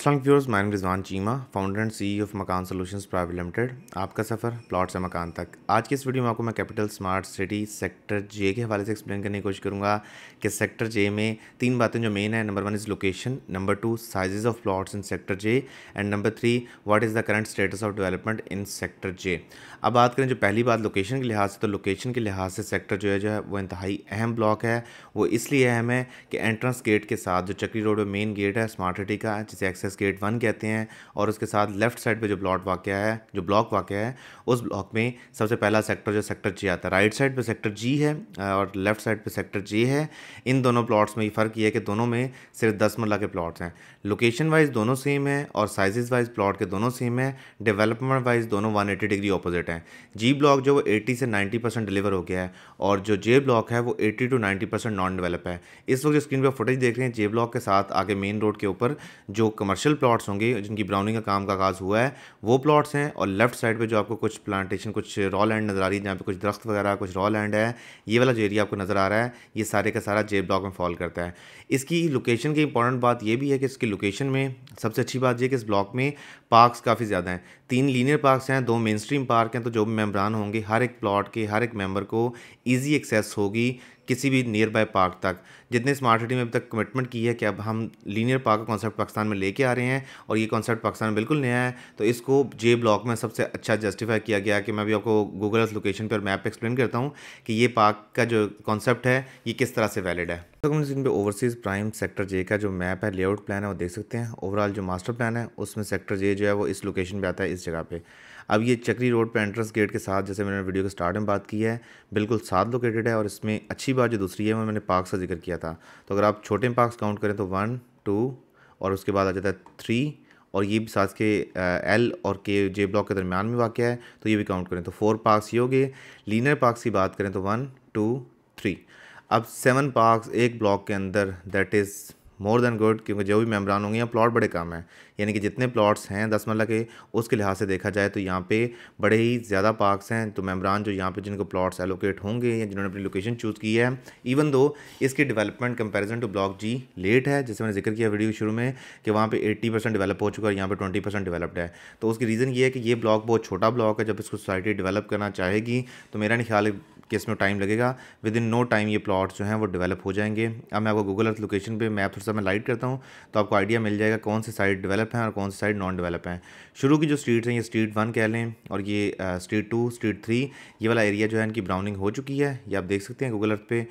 Aslam viewers my Rizwan Cheema founder and CEO of Makaan solutions private limited आपका सफ़र plot से मकान तक आज की इस वीडियो में आपको मैं Capital Smart City sector J के हवाले से एक्सप्लेन करने की कोशिश करूंगा कि सेक्टर जे में तीन बातें जो मेन है number one is location number two size of plots in sector J and number three what is the current status of development in sector J अब बात करें जो पहली बात लोकेशन के लिहाज से तो लोकेशन के लिहाज से सेक्टर जो है जो है वो इंतहाई अहम ब्लॉक है वो इसलिए अहम है कि एंट्रेंस गेट के साथ जो चक्री रोड में मेन गेट है स्मार्ट सिटी का जिसे एक्सेस एक्सेस गेट वन कहते हैं और उसके साथ लेफ्ट साइड पे जो ब्लॉट वाक्य है जो ब्लॉक वाक्य है उस ब्लॉक में सबसे पहला सेक्टर जो सेक्टर जी आता है राइट साइड पे सेक्टर जी है और लेफ्ट साइड पे सेक्टर जे है इन दोनों प्लॉट्स में ये फ़र्क ये है कि दोनों में सिर्फ दस मरला के प्लाट्स हैं लोकेशन वाइज दोनों सेम है और साइज़ वाइज प्लॉट के दोनों सेम है डेवलपमेंट वाइज दोनों वन डिग्री अपोजिट हैं जी ब्लॉक जो वो एटी से नाइन्टी डिलीवर हो गया है और जो जे ब्लॉक है वो eighty two ninety non develop है इस वक्त जो स्क्रीन पर फुटेज देख रहे हैं जे ब्लॉक के साथ आगे मेन रोड के ऊपर जो कमर्शियल कमर्शियल प्लॉट्स होंगे जिनकी ब्राउनिंग का काम का काज हुआ है वो प्लॉट्स हैं और लेफ्ट साइड पे जो आपको कुछ प्लांटेशन कुछ रॉ लैंड नज़र आ रही है जहाँ पे कुछ दरख्त वगैरह कुछ रॉ लैंड है ये वाला जो एरिया आपको नज़र आ रहा है ये सारे का सारा जे ब्लॉक में फॉल करता है इसकी लोकेशन की इंपॉर्टेंट बात यह भी है कि इसकी लोकेशन में सबसे अच्छी बात यह कि इस ब्लॉक में पार्क्स काफ़ी ज़्यादा हैं तीन लीनियर पार्क्स हैं दो मेन स्ट्रीम पार्क हैं तो जो भी मेम्बरान होंगे हर एक प्लॉट के हर एक मेम्बर को ईजी एक्सेस होगी किसी भी नियर बाय पार्क तक जितने स्मार्ट सिटी में अब तक कमिटमेंट की है कि अब हम लीनियर पार्क कॉन्सेप्ट पाकिस्तान में लेके आ रहे हैं और ये कॉन्सेप्ट पाकिस्तान में बिल्कुल नया है तो इसको जे ब्लॉक में सबसे अच्छा जस्टिफाई किया गया कि मैं भी आपको गूगल अर्थ लोकेशन पर मैप एक्सप्लेन करता हूँ कि ये पार्क का जो कॉन्सेप्ट है ये किस तरह से वैलिड है तो screen overseas prime sector J का जो मैप है लेआउट प्लान है वो देख सकते हैं ओवरऑल जो मास्टर प्लान है उसमें सेक्टर जे जो है वो इस लोकेशन पे आता है इस जगह पर अब ये चक्री रोड पर एंट्रेंस गेट के साथ जैसे मैंने वीडियो के स्टार्ट में बात की है बिल्कुल साथ लोकेटेड है और इसमें अच्छी बात जो दूसरी है वो मैंने पार्क का जिक्र किया था तो अगर आप छोटे पार्क्स काउंट करें तो वन टू और उसके बाद आ जाता है थ्री और ये भी साथ के एल और के जे ब्लॉक के दरमियान में वाक़ है तो ये भी काउंट करें तो फोर पार्क्स ये हो गए लीनर पार्क्स की बात करें तो वन टू थ्री अब सेवन पार्क्स एक ब्लॉक के अंदर that is more than good क्योंकि जो भी मेम्बरान होंगे यहाँ प्लॉट बड़े कम हैं यानी कि जितने प्लॉट्स हैं दस मल्ला के उसके लिहाज से देखा जाए तो यहाँ पे बड़े ही ज़्यादा पार्क्स हैं तो मेम्बरान जो यहाँ पे जिनको प्लॉट्स एलोकेट होंगे या जिन्होंने अपनी लोकेशन चूज़ की है इवन दो इसकी development comparison to block G late है जैसे मैंने जिक्र किया वीडियो शुरू में कि वहाँ पर एट्टी परसेंट डेवलप हो चुका है यहाँ पर ट्वेंटी परसेंट डेवलप्ड है तो उसकी रीज़न ये है कि ये ब्लॉक बहुत छोटा ब्लॉक है जब इसको सोसाइटी डेवलप करना चाहेगी तो मेरा नहीं ख्याल कि इसमें टाइम लगेगा विद इन नो टाइम ये प्लॉट्स जो हैं वो डेवलप हो जाएंगे अब मैं आपको गूगल अर्थ लोकेशन पे मैप थोड़ा सा मैं लाइट करता हूँ तो आपको आइडिया मिल जाएगा कौन सी साइड डेवलप हैं और कौन सी साइड नॉन डेवलप हैं शुरू की जो स्ट्रीट्स हैं ये स्ट्रीट वन कह लें और ये स्ट्रीट टू स्ट्रीट थ्री ये वाला एरिया जो है इनकी ब्राउनिंग हो चुकी है ये आप देख सकते हैं गूगल अर्थ पर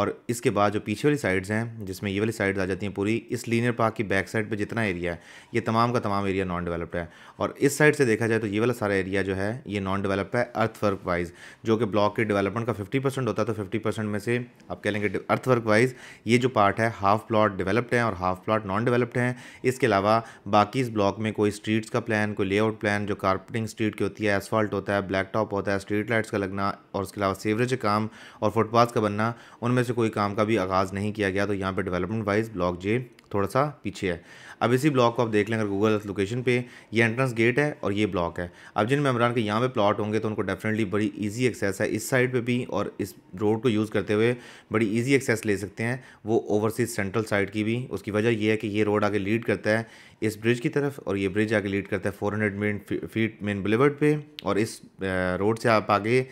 और इसके बाद जो पीछे वाली साइड्स हैं जिसमें ये वाली साइड्स आ जाती हैं पूरी इस लीनियर पार्क की बैक साइड पे जितना एरिया है ये तमाम का तमाम एरिया नॉन डेवलप्ड है और इस साइड से देखा जाए तो ये वाला सारा एरिया जो है ये नॉन डेवलप्ड है अर्थवर्क वाइज जो कि ब्लॉक के डेवलपमेंट का फिफ्टी होता है तो फिफ्टी में से आप कह लेंगे अर्थवर्क वाइज ये जो पार्ट है हाफ प्लॉट डेवलप्ड है और हाफ प्लॉट नॉन डेवलप्ड हैं इसके अलावा बाकी इस ब्लॉक में कोई स्ट्रीट्स का प्लान कोई लेआउट प्लान जो कारपेटिंग स्ट्रीट की होती है एसफॉल्ट होता है ब्लैक टॉप होता है स्ट्रीट लाइट्स का लगना और उसके अलावा सीवरेज काम और फुटपाथ का बनना उनमें से कोई काम का भी आगाज़ नहीं किया गया तो यहाँ पे डेवलपमेंट वाइज ब्लॉक जे थोड़ा सा पीछे है अब इसी ब्लॉक को आप देख लें अगर गूगल लोकेशन पे ये एंट्रेंस गेट है और ये ब्लॉक है अब जिन मेम्बरान के यहाँ पे प्लॉट होंगे तो उनको डेफिनेटली बड़ी इजी एक्सेस है इस साइड पे भी और इस रोड को यूज़ करते हुए बड़ी इजी एक्सेस ले सकते हैं वो ओवरसीज सेंट्रल साइड की भी उसकी वजह यह है कि ये रोड आगे लीड करता है इस ब्रिज की तरफ और ये ब्रिज आगे लीड करता है four hundred feet main boulevard पर और इस रोड से आप आगे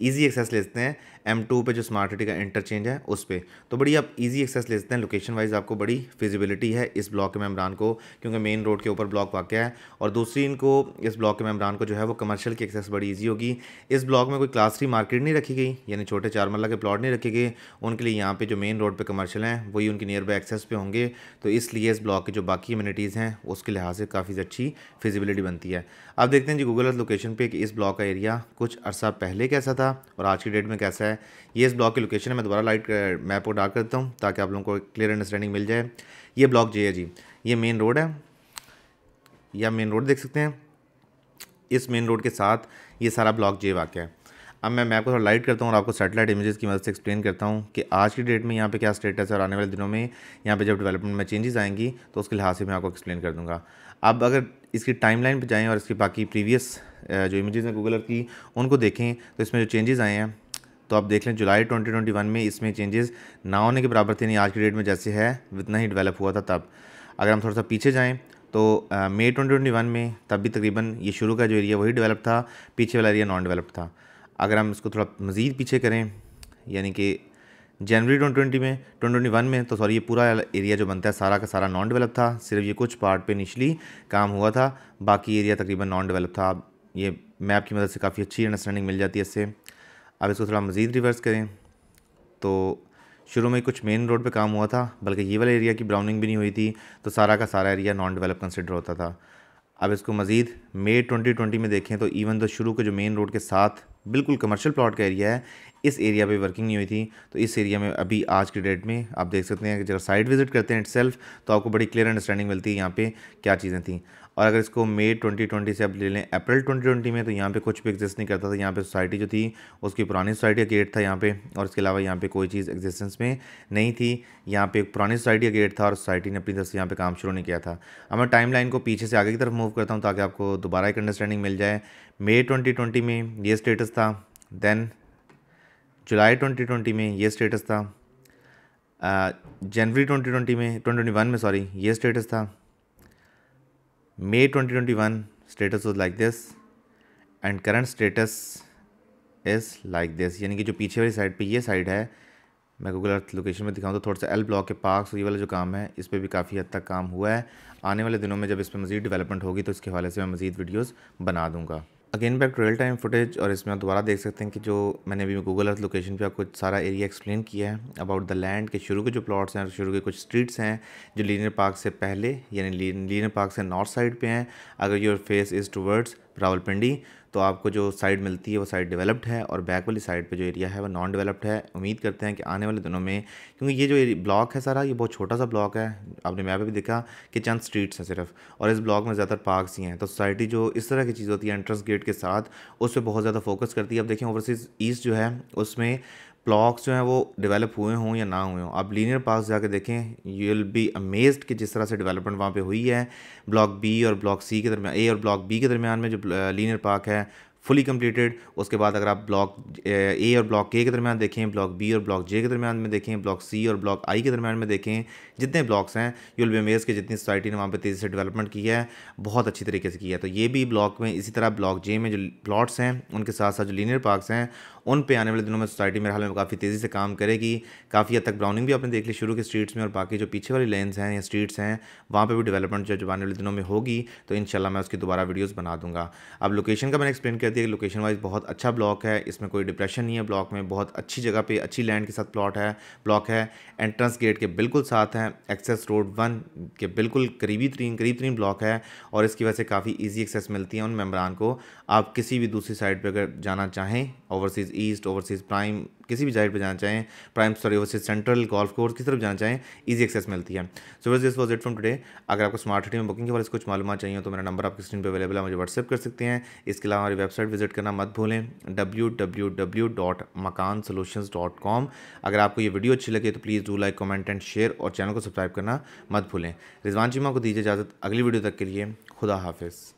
ईजी एक्सेस लेते हैं एम टू पर जो स्मार्ट सिटी का इंटरचेंज है उस पर तो बड़ी आप ईजी एक्सेस लेते हैं लोकेशन वाइज आपको बड़ी फिजिबिलिटी है इस ब्लॉक के मेमरान को क्योंकि मेन रोड के ऊपर ब्लॉक वाक़ है और दूसरी इनको इस ब्लॉक के मेमरान को जो है वो कमर्शियल की एक्सेस बड़ी ईजी होगी इस ब्लॉक में कोई क्लास थ्री मार्केट नहीं रखी गई यानी छोटे चार मल्ला के प्लॉट नहीं रखे गए उनके लिए यहाँ पर जो मेन रोड पर कमर्शल हैं वही उनकी नियर बाई एक्सेस पे होंगे तो इसलिए इस ब्लॉक के जो बाकी कम्यूनिटीज़ हैं उसके लिहाज से काफ़ी अच्छी फिजिबिलिटी बनती है आप देखते हैं जी गूगल लोकेशन पर कि इस ब्लॉक का एरिया कुछ अर्सा पहले कैसा था था और आज की डेट में कैसा है ये इस ब्लॉक की लोकेशन है मैं दोबारा लाइट मैप को डार्क करता हूँ ताकि आप लोगों को क्लियर अंडरस्टैंडिंग मिल जाए ये ब्लॉक जी है जी ये मेन रोड है या मेन रोड देख सकते हैं इस मेन रोड के साथ ये सारा ब्लॉक जे वाक्य है अब मैं मैं आपको थोड़ा लाइट करता हूँ और आपको सेटेलाइट इमेजेस की मदद से एक्सप्लेन करता हूँ कि आज की डेट में यहाँ पे क्या स्टेटस है और आने वाले दिनों में यहाँ पे जब डेवलपमेंट में चेंजेस आएंगी तो उसके लिहाज से मैं आपको एक्सप्लेन कर दूँगा अब अगर इसकी टाइमलाइन पे जाएँ और इसकी बाकी प्रीवियस जो इमेजेस हैं गूगल की उनको देखें तो इसमें जो चेंजेस आए हैं तो आप देख लें जुलाई 2021 में इसमें चेंजेस ना होने के बराबर थे नहीं आज की डेट में जैसे है उतना ही डेवलप हुआ था तब अगर हम थोड़ा सा पीछे जाएँ तो मई ट्वेंटी में तब भी तकरीबन ये शुरू का जो एरिया वही डेवलप था पीछे वाला एरिया नॉन डेवलप था अगर हम इसको थोड़ा मज़ीद पीछे करें यानी कि जनवरी ट्वेंटी ट्वेंटी में ट्वेंटी ट्वेंटी वन में तो सॉरी ये पूरा एरिया जो बनता है सारा का सारा नॉन डेवलप था सिर्फ ये कुछ पार्ट पे निचली काम हुआ था बाकी एरिया तकरीबन नॉन डेवलप था अब ये मैप की मदद से काफ़ी अच्छी अंडरस्टैंडिंग मिल जाती है इससे अब इसको थोड़ा मज़ीद रिवर्स करें तो शुरू में कुछ मेन रोड पर काम हुआ था बल्कि ये वाला एरिया की ब्राउनिंग भी नहीं हुई थी तो सारा का सारा एरिया नॉन डेवलप कंसिडर होता था अब इसको मज़ीद मे 2020 में देखें तो इवन तो शुरू के जो मेन रोड के साथ बिल्कुल कमर्शियल प्लॉट का एरिया है इस एरिया पे वर्किंग नहीं हुई थी तो इस एरिया में अभी आज के डेट में आप देख सकते हैं कि जब साइट विज़िट करते हैं इट तो आपको बड़ी क्लियर अंडरस्टैंडिंग मिलती है यहाँ पे क्या चीज़ें थी और अगर इसको मई 2020 से आप ले लें अप्रैल 2020 में तो यहाँ पे कुछ भी एग्जिस्ट नहीं करता था यहाँ पे सोसाइटी जो थी उसकी पुरानी सोसाइटी का गेट था यहाँ पे और इसके अलावा यहाँ पे कोई चीज़ एग्जिस्टेंस में नहीं थी यहाँ पे एक पुरानी सोसाइटी का गेट था और सोसाइटी ने अपनी तरफ से यहाँ पर काम शुरू नहीं किया था अब मैं टाइम को पीछे से आगे की तरफ मूव करता हूँ ताकि आपको दोबारा एक अंडरस्टैंडिंग मिल जाए मई ट्वेंटी में ये स्टेटस था देन जुलाई ट्वेंटी में ये स्टेटस था जनवरी ट्वेंटी में ट्वेंटी में सॉरी ये स्टेटस था May 2021 status was like this and current status is like this यानी कि जो पीछे वाली साइड पे ये साइड है मैं गूगल अर्थ लोकेशन में दिखाऊँ तो थोड़ा सा एल ब्लॉक के पार्क ये वाला जो काम है इस पर भी काफ़ी हद तक काम हुआ है आने वाले दिनों में जब इस पर मज़ीद डेवलपमेंट होगी तो इसके हवाले से मैं मज़ीद वीडियोज़ बना दूँगा again back real time footage और इसमें आप दोबारा देख सकते हैं कि जो मैंने अभी गूगल अर्थ लोकेशन पे आपको सारा एरिया एक्सप्लेन किया है अबाउट द लैंड के शुरू के जो प्लॉट्स हैं और शुरू के कुछ स्ट्रीट्स हैं जो लीनियर पार्क से पहले यानी लीनियर पार्क से नॉर्थ साइड पे हैं अगर your face is towards Rawalpindi तो आपको जो साइड मिलती है वो साइड डेवलप्ड है और बैक वाली साइड पे जो एरिया है वो नॉन डेवलप्ड है उम्मीद करते हैं कि आने वाले दिनों में क्योंकि ये जो ब्लॉक है सारा ये बहुत छोटा सा ब्लॉक है आपने मैप भी देखा कि चंद स्ट्रीट्स हैं सिर्फ और इस ब्लॉक में ज़्यादातर पार्कस ही हैं तो सोसाइटी जो इस तरह की चीज़ होती है एंट्रेंस गेट के साथ उस पर बहुत ज़्यादा फोकस करती है अब देखें ओवरसीज़ ईस्ट जो है उसमें ब्लॉक्स जो हैं वो डेवलप हुए हों या ना हुए हों आप लीनियर पास जाके देखें यू विल बी अमेज्ड कि जिस तरह से डेवलपमेंट वहाँ पे हुई है ब्लॉक बी और ब्लॉक सी के दरमियान ए और ब्लॉक बी के दरमियान में जो लीनियर पार्क है फुली कम्प्लीटेड उसके बाद अगर आप ब्लॉक ए और ब्लॉक के के दरमियान देखें ब्लॉक बी और ब्लॉक जे के दरमियान में देखें ब्लॉक सी और ब्लॉक आई के दरमियान में देखें जितने ब्लॉक्स हैं यू विल बी अमेज के जितनी सोसाइटी ने वहाँ पे तेज़ी से डेवलपमेंट की है बहुत अच्छी तरीके से किया है तो ये भी ब्लॉक में इसी तरह ब्लॉक जे में जो प्लॉट्स हैं उनके साथ साथ जो लीनियर पार्कस हैं उन पे आने वाले दिनों में सोसाइटी मेरे हाल में काफ़ी तेज़ी से काम करेगी काफ़ी हद तक ब्राउनिंग भी आपने देख ली शुरू के स्ट्रीट्स में और बाकी जो पीछे वाली लेंस हैं या स्ट्रीट्स हैं वहाँ पर भी डेवलपमेंट जो आने वाले दिनों में होगी तो इन मैं उसकी दोबारा वीडियोज़ बना दूँगा अब लोकेशन का मैंने एक्सप्लेन कर दिया कि लोकेशन वाइज बहुत अच्छा ब्लॉक है इसमें कोई डिप्रेशन नहीं है ब्लॉक में बहुत अच्छी जगह पर अच्छी लैंड के साथ प्लॉट है ब्लॉक है एंट्रेंस गेट के बिल्कुल साथ हैं एक्सेस रोड वन के बिल्कुल करीबी तरीन करीब तरीन ब्लॉक है और इसकी वजह से काफ़ी ईजी एक्सेस मिलती है उन मेम्बरान को आप किसी भी दूसरी साइड पर अगर जाना चाहें ओवरसीज़ ईस्ट ओवरसीज़ प्राइम किसी भी जाइट पर जाना चाहें prime sorry overseas central golf course किस तरफ जाना चाहें ईजी एक्सेस मिलती है so this was it from today अगर आपको स्मार्ट सिटी में बुकिंग के बारे में कुछ मालूम चाहिए तो मेरा नंबर आपकी स्क्रीन पर अवेलेबल है मुझे व्हाट्सअप कर सकते हैं इसके अलावा हमारी वेबसाइट विजिट करना मत भूलें W W W dot Makaan dot com अगर आपको ये वीडियो अच्छी लगे तो please do like comment and share और चैनल को सब्सक्राइब करना मत भूलें रिजवान चीमा को दीजिए इजाज़त अगली वीडियो तक के लिए खुदा हाफिज़